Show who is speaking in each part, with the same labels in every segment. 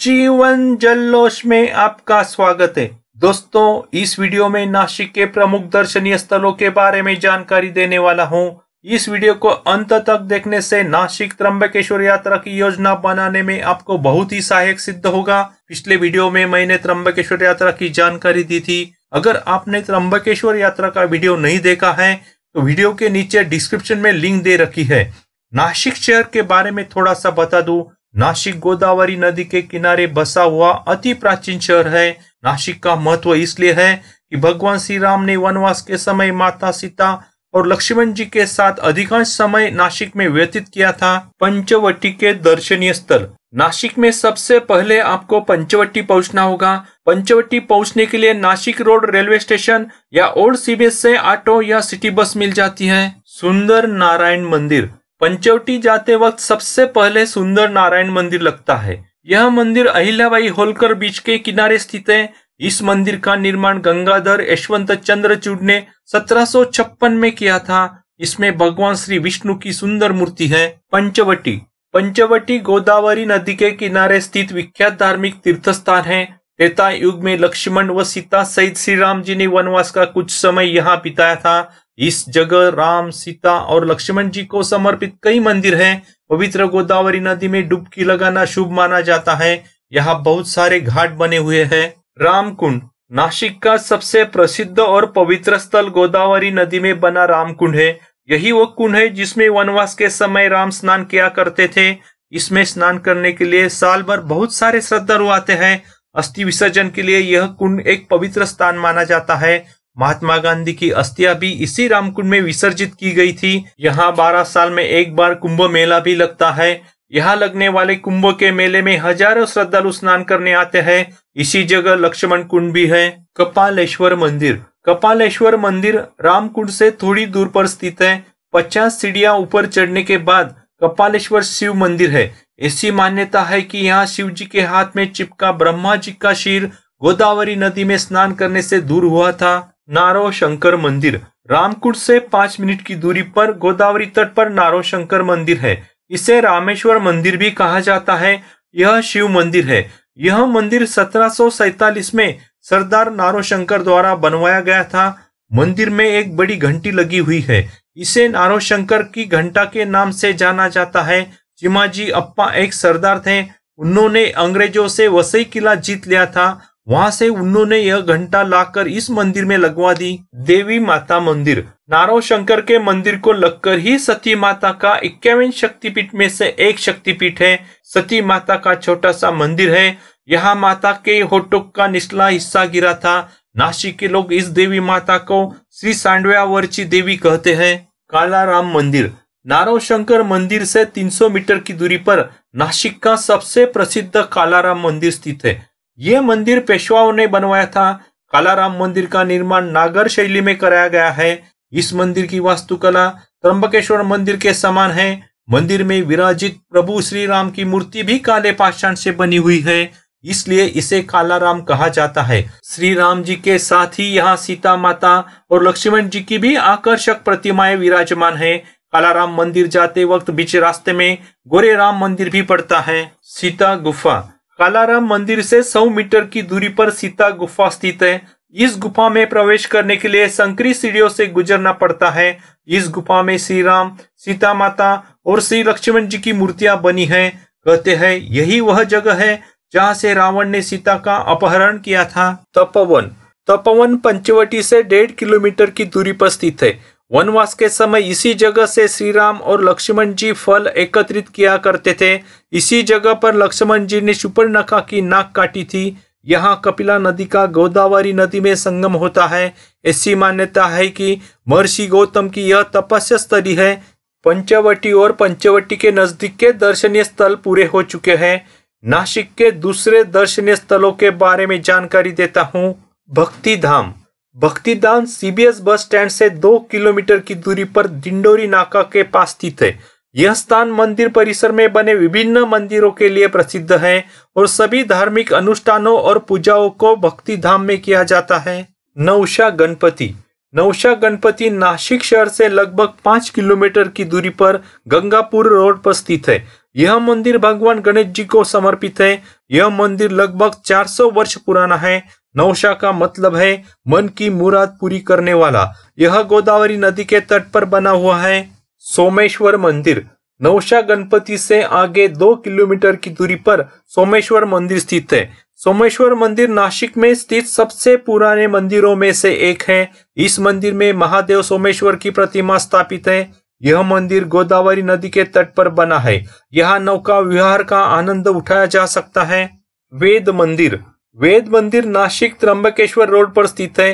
Speaker 1: जीवन जल्लोष में आपका स्वागत है दोस्तों इस वीडियो में नासिक के प्रमुख दर्शनीय स्थलों के बारे में जानकारी देने वाला हूं। इस वीडियो को अंत तक देखने से नासिक त्रंबकेश्वर यात्रा की योजना बनाने में आपको बहुत ही सहायक सिद्ध होगा पिछले वीडियो में मैंने त्रंबकेश्वर यात्रा की जानकारी दी थी अगर आपने त्रंबकेश्वर यात्रा का वीडियो नहीं देखा है तो वीडियो के नीचे डिस्क्रिप्शन में लिंक दे रखी है नासिक शहर के बारे में थोड़ा सा बता दूं नासिक गोदावरी नदी के किनारे बसा हुआ अति प्राचीन शहर है नासिक का महत्व इसलिए है कि भगवान श्री राम ने वनवास के समय माता सीता और लक्ष्मण जी के साथ अधिकांश समय नासिक में व्यतीत किया था पंचवटी के दर्शनीय स्थल नासिक में सबसे पहले आपको पंचवटी पहुंचना होगा पंचवटी पहुंचने के लिए नासिक रोड रेलवे स्टेशन या ओल्ड सीबीएस से ऑटो या सिटी बस मिल जाती है सुंदर नारायण मंदिर पंचवटी जाते वक्त सबसे पहले सुंदर नारायण मंदिर लगता है यह मंदिर अहिल्याबाई होलकर बीच के किनारे स्थित है इस मंदिर का निर्माण गंगाधर यशवंत चंद्रचूड ने सत्रह में किया था इसमें भगवान श्री विष्णु की सुंदर मूर्ति है पंचवटी पंचवटी गोदावरी नदी के किनारे स्थित विख्यात धार्मिक तीर्थ स्थान है युग में लक्ष्मण व सीता सहित श्री राम जी ने वनवास का कुछ समय यहाँ बिताया था इस जगह राम सीता और लक्ष्मण जी को समर्पित कई मंदिर हैं पवित्र गोदावरी नदी में डुबकी लगाना शुभ माना जाता है यहाँ बहुत सारे घाट बने हुए हैं रामकुंड नासिक का सबसे प्रसिद्ध और पवित्र स्थल गोदावरी नदी में बना रामकुंड है यही वो कुंड है जिसमें वनवास के समय राम स्नान किया करते थे इसमें स्नान करने के लिए साल भर बहुत सारे श्रद्धालु आते हैं अस्थि विसर्जन के लिए यह कुंड एक पवित्र स्थान माना जाता है महात्मा गांधी की अस्थिया भी इसी रामकुंड में विसर्जित की गई थी यहाँ बारह साल में एक बार कुंभ मेला भी लगता है यहाँ लगने वाले कुंभ के मेले में हजारों श्रद्धालु स्नान करने आते हैं इसी जगह लक्ष्मण कुंड भी है कपालेश्वर मंदिर कपालेश्वर मंदिर रामकुंड से थोड़ी दूर पर स्थित है पचास सीढ़िया ऊपर चढ़ने के बाद कपालेश्वर शिव मंदिर है ऐसी मान्यता है कि यहाँ शिव जी के हाथ में चिपका ब्रह्मा जी का शीर गोदावरी नदी में स्नान करने से दूर हुआ था नारो शंकर मंदिर रामकुट से पांच मिनट की दूरी पर गोदावरी तट पर नारो शंकर मंदिर है इसे रामेश्वर मंदिर भी कहा जाता है यह शिव मंदिर है यह मंदिर सत्रह में सरदार नारो शंकर द्वारा बनवाया गया था मंदिर में एक बड़ी घंटी लगी हुई है इसे नारो शंकर की घंटा के नाम से जाना जाता है चिमाजी अप्पा एक सरदार थे उन्होंने अंग्रेजों से वसई किला जीत लिया था वहां से उन्होंने यह घंटा लाकर इस मंदिर में लगवा दी देवी माता मंदिर नारो शंकर के मंदिर को लगकर ही सती माता का इक्यावन शक्तिपीठ में से एक शक्तिपीठ है सती माता का छोटा सा मंदिर है यहाँ माता के होटो का निचला हिस्सा गिरा था नासिक के लोग इस देवी माता को श्री सांडव्यावर्ची देवी कहते हैं काला राम मंदिर नारो शंकर मंदिर से 300 मीटर की दूरी पर नासिक का सबसे प्रसिद्ध कालाराम मंदिर स्थित है यह मंदिर पेशवाओं ने बनवाया था कालाराम मंदिर का निर्माण नागर शैली में कराया गया है इस मंदिर की वास्तुकला त्रंबकेश्वर मंदिर के समान है मंदिर में विराजित प्रभु श्री राम की मूर्ति भी काले पाषाण से बनी हुई है इसलिए इसे कालाराम कहा जाता है श्री राम जी के साथ ही यहाँ सीता माता और लक्ष्मण जी की भी आकर्षक प्रतिमाएं विराजमान है कालाराम मंदिर जाते वक्त बीच रास्ते में गोरे राम मंदिर भी पड़ता है सीता गुफा कालाराम मंदिर से 100 मीटर की दूरी पर सीता गुफा स्थित है इस गुफा में प्रवेश करने के लिए संकरी सीढ़ियों से गुजरना पड़ता है इस गुफा में श्री राम सीता माता और श्री लक्ष्मण जी की मूर्तियां बनी हैं कहते हैं यही वह जगह है जहां से रावण ने सीता का अपहरण किया था तपोवन तपोवन पंचवटी से डेढ़ किलोमीटर की दूरी पर स्थित है वनवास के समय इसी जगह से श्री राम और लक्ष्मण जी फल एकत्रित किया करते थे इसी जगह पर लक्ष्मण जी ने सुपर्णखा की नाक काटी थी यहाँ कपिला नदी का गोदावरी नदी में संगम होता है ऐसी मान्यता है कि महर्षि गौतम की यह तपस्या स्थली है पंचवटी और पंचवटी के नजदीक के दर्शनीय स्थल पूरे हो चुके हैं नासिक के दूसरे दर्शनीय स्थलों के बारे में जानकारी देता हूँ भक्ति धाम भक्तिदान सीबीएस बस स्टैंड से दो किलोमीटर की दूरी पर डिंडोरी नाका के पास स्थित है यह स्थान मंदिर परिसर में बने विभिन्न मंदिरों के लिए प्रसिद्ध है और सभी धार्मिक अनुष्ठानों और पूजाओं को भक्ति धाम में किया जाता है नौशा गणपति नौशा गणपति नासिक शहर से लगभग पांच किलोमीटर की दूरी पर गंगापुर रोड पर स्थित है यह मंदिर भगवान गणेश जी को समर्पित है यह मंदिर लगभग 400 वर्ष पुराना है नौशा का मतलब है मन की मुराद पूरी करने वाला यह गोदावरी नदी के तट पर बना हुआ है सोमेश्वर मंदिर नौशा गणपति से आगे दो किलोमीटर की दूरी पर सोमेश्वर मंदिर स्थित है सोमेश्वर मंदिर नासिक में स्थित सबसे पुराने मंदिरों में से एक है इस मंदिर में महादेव सोमेश्वर की प्रतिमा स्थापित है यह मंदिर गोदावरी नदी के तट पर बना है यहाँ नौका विहार का आनंद उठाया जा सकता है वेद मंदिर वेद मंदिर नासिक त्रंबकेश्वर रोड पर स्थित है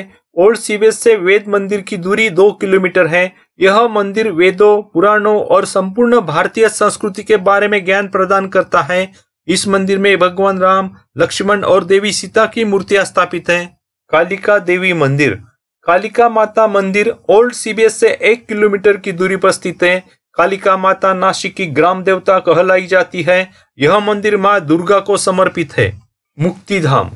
Speaker 1: ओल्ड सीवेज से वेद मंदिर की दूरी दो किलोमीटर है यह मंदिर वेदों पुराणों और संपूर्ण भारतीय संस्कृति के बारे में ज्ञान प्रदान करता है इस मंदिर में भगवान राम लक्ष्मण और देवी सीता की मूर्तियां स्थापित हैं कालिका देवी मंदिर कालिका माता मंदिर ओल्ड सीबीएस से एक किलोमीटर की दूरी पर स्थित है कालिका माता नासिक की ग्राम देवता कहलाई जाती है यह मंदिर माँ दुर्गा को समर्पित है मुक्तिधाम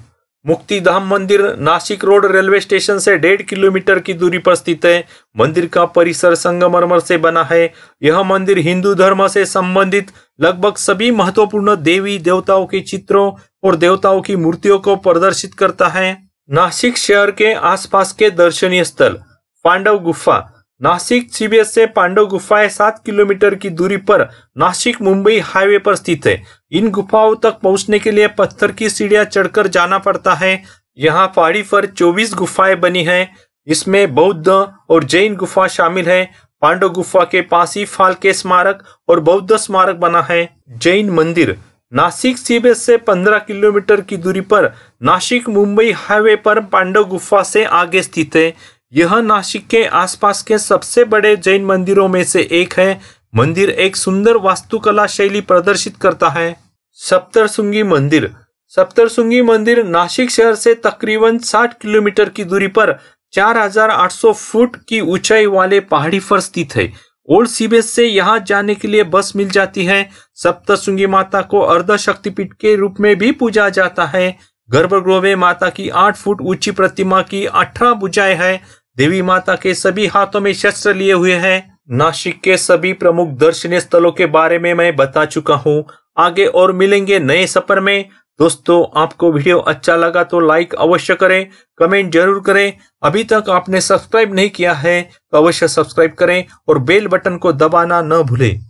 Speaker 1: मुक्तिधाम मंदिर नासिक रोड रेलवे स्टेशन से डेढ़ किलोमीटर की दूरी पर स्थित है मंदिर का परिसर संगमरमर से बना है यह मंदिर हिंदू धर्म से संबंधित लगभग सभी महत्वपूर्ण देवी देवताओं के चित्रों और देवताओं की मूर्तियों को प्रदर्शित करता है नासिक शहर के आसपास के दर्शनीय स्थल पांडव गुफा नासिक सीबीएस से पांडव गुफाएं सात किलोमीटर की दूरी पर नासिक मुंबई हाईवे पर स्थित है इन गुफाओं तक पहुंचने के लिए पत्थर की सीढ़ियां चढ़कर जाना पड़ता है यहाँ पहाड़ी पर 24 गुफाएं बनी हैं इसमें बौद्ध और जैन गुफा शामिल है पांडव गुफा के पास ही फालके स्मारक और बौद्ध स्मारक बना है जैन मंदिर नासिक सीबेस से पंद्रह किलोमीटर की दूरी पर नासिक मुंबई हाईवे पर पांडव गुफा से आगे स्थित है यह नासिक के आसपास के सबसे बड़े जैन मंदिरों में से एक है मंदिर एक सुंदर वास्तुकला शैली प्रदर्शित करता है सप्तरसुंगी मंदिर सप्तरसुंगी मंदिर नासिक शहर से तकरीबन 60 किलोमीटर की दूरी पर 4,800 फुट की ऊंचाई वाले पहाड़ी पर स्थित है ओल्ड सीवेज से यहाँ जाने के लिए बस मिल जाती है सप्तरसुंगी माता को अर्ध शक्तिपीठ के रूप में भी पूजा जाता है गर्भगृह में माता की आठ फुट ऊंची प्रतिमा की अठारह भुजाएं हैं देवी माता के सभी हाथों में शस्त्र लिए हुए हैं नासिक के सभी प्रमुख दर्शनीय स्थलों के बारे में मैं बता चुका हूँ आगे और मिलेंगे नए सफर में दोस्तों आपको वीडियो अच्छा लगा तो लाइक अवश्य करें कमेंट जरूर करें अभी तक आपने सब्सक्राइब नहीं किया है तो अवश्य सब्सक्राइब करें और बेल बटन को दबाना न भूलें